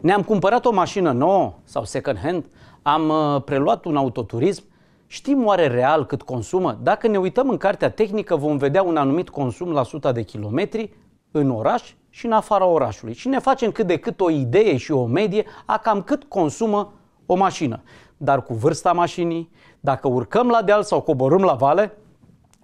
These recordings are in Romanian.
Ne-am cumpărat o mașină nouă sau second hand, am uh, preluat un autoturism, Știm oare real cât consumă? Dacă ne uităm în cartea tehnică, vom vedea un anumit consum la suta de kilometri în oraș și în afara orașului. Și ne facem cât de cât o idee și o medie a cam cât consumă o mașină. Dar cu vârsta mașinii, dacă urcăm la deal sau coborâm la vale,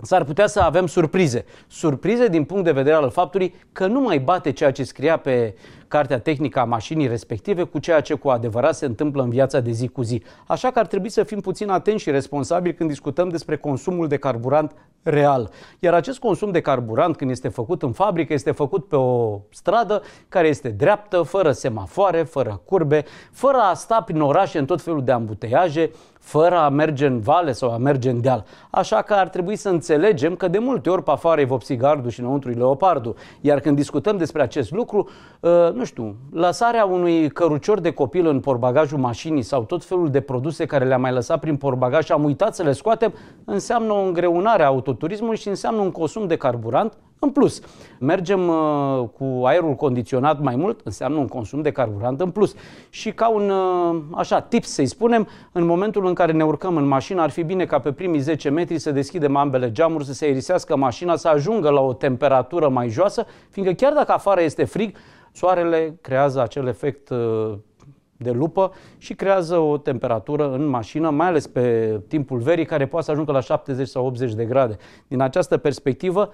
s-ar putea să avem surprize. Surprize din punct de vedere al faptului că nu mai bate ceea ce scria pe cartea tehnică a mașinii respective cu ceea ce cu adevărat se întâmplă în viața de zi cu zi. Așa că ar trebui să fim puțin atenți și responsabili când discutăm despre consumul de carburant real. Iar acest consum de carburant, când este făcut în fabrică, este făcut pe o stradă care este dreaptă, fără semafoare, fără curbe, fără a sta prin orașe în tot felul de ambuteiaje, fără a merge în vale sau a merge în deal. Așa că ar trebui să înțelegem că de multe ori pe afară e vopsi gardul și înăuntru e leopardul. Iar când discutăm despre acest lucru, ă, nu știu, lăsarea unui cărucior de copil în porbagajul mașinii sau tot felul de produse care le-am mai lăsat prin porbagaj și am uitat să le scoatem, înseamnă o îngreunare a autoturismului și înseamnă un consum de carburant în plus. Mergem uh, cu aerul condiționat mai mult, înseamnă un consum de carburant în plus. Și ca un uh, așa tip să-i spunem, în momentul în care ne urcăm în mașină, ar fi bine ca pe primii 10 metri să deschidem ambele geamuri, să se aerisească mașina, să ajungă la o temperatură mai joasă, fiindcă chiar dacă afară este frig, Soarele creează acel efect uh, de lupă și creează o temperatură în mașină, mai ales pe timpul verii, care poate să ajungă la 70 sau 80 de grade. Din această perspectivă,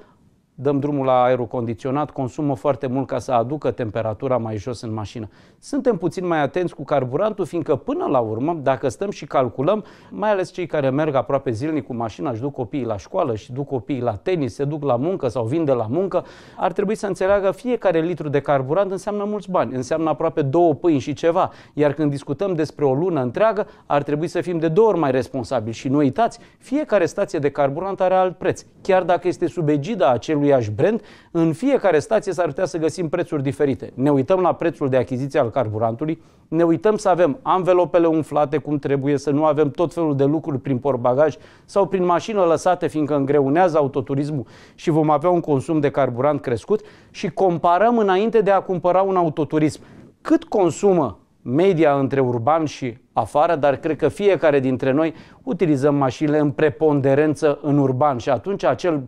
dăm drumul la aerul condiționat, consumă foarte mult ca să aducă temperatura mai jos în mașină. Suntem puțin mai atenți cu carburantul, fiindcă până la urmă, dacă stăm și calculăm, mai ales cei care merg aproape zilnic cu mașina, își duc copiii la școală, și duc copiii la tenis, se duc la muncă sau vin de la muncă, ar trebui să înțeleagă fiecare litru de carburant înseamnă mulți bani, înseamnă aproape două pâini și ceva. Iar când discutăm despre o lună întreagă, ar trebui să fim de două ori mai responsabili. Și nu uitați, fiecare stație de carburant are alt preț. Chiar dacă este sub egida acelui aceluiași brand, în fiecare stație s-ar putea să găsim prețuri diferite. Ne uităm la prețul de achiziție al carburantului, ne uităm să avem anvelopele umflate cum trebuie, să nu avem tot felul de lucruri prin porbagaj sau prin mașină lăsate, fiindcă îngreunează autoturismul și vom avea un consum de carburant crescut și comparăm înainte de a cumpăra un autoturism. Cât consumă media între urban și afară, dar cred că fiecare dintre noi utilizăm mașinile în preponderență în urban și atunci acel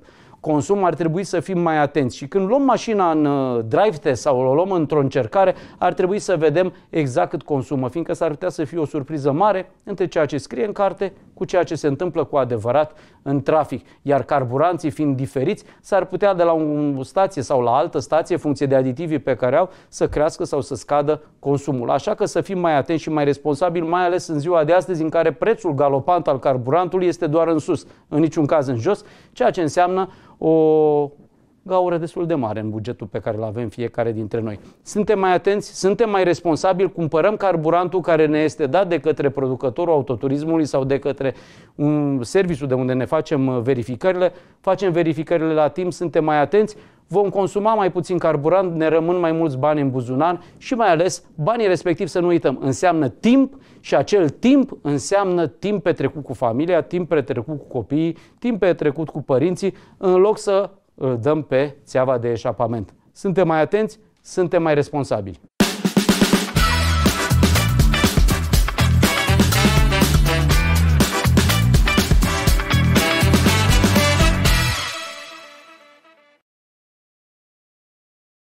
consum, ar trebui să fim mai atenți. Și când luăm mașina în uh, drive test sau o luăm într-o încercare, ar trebui să vedem exact cât consumă, fiindcă s-ar putea să fie o surpriză mare între ceea ce scrie în carte cu ceea ce se întâmplă cu adevărat în trafic. Iar carburanții fiind diferiți, s-ar putea de la o stație sau la altă stație, funcție de aditivii pe care au, să crească sau să scadă consumul. Așa că să fim mai atenți și mai responsabili, mai ales în ziua de astăzi, în care prețul galopant al carburantului este doar în sus, în niciun caz în jos, ceea ce înseamnă o gaură destul de mare în bugetul pe care îl avem fiecare dintre noi. Suntem mai atenți, suntem mai responsabili, cumpărăm carburantul care ne este dat de către producătorul autoturismului sau de către un serviciu de unde ne facem uh, verificările, facem verificările la timp, suntem mai atenți, vom consuma mai puțin carburant, ne rămân mai mulți bani în buzunar și mai ales banii respectiv, să nu uităm, înseamnă timp și acel timp înseamnă timp petrecut cu familia, timp petrecut cu copiii, timp petrecut cu părinții, în loc să îl dăm pe țeava de eșapament. Suntem mai atenți, suntem mai responsabili.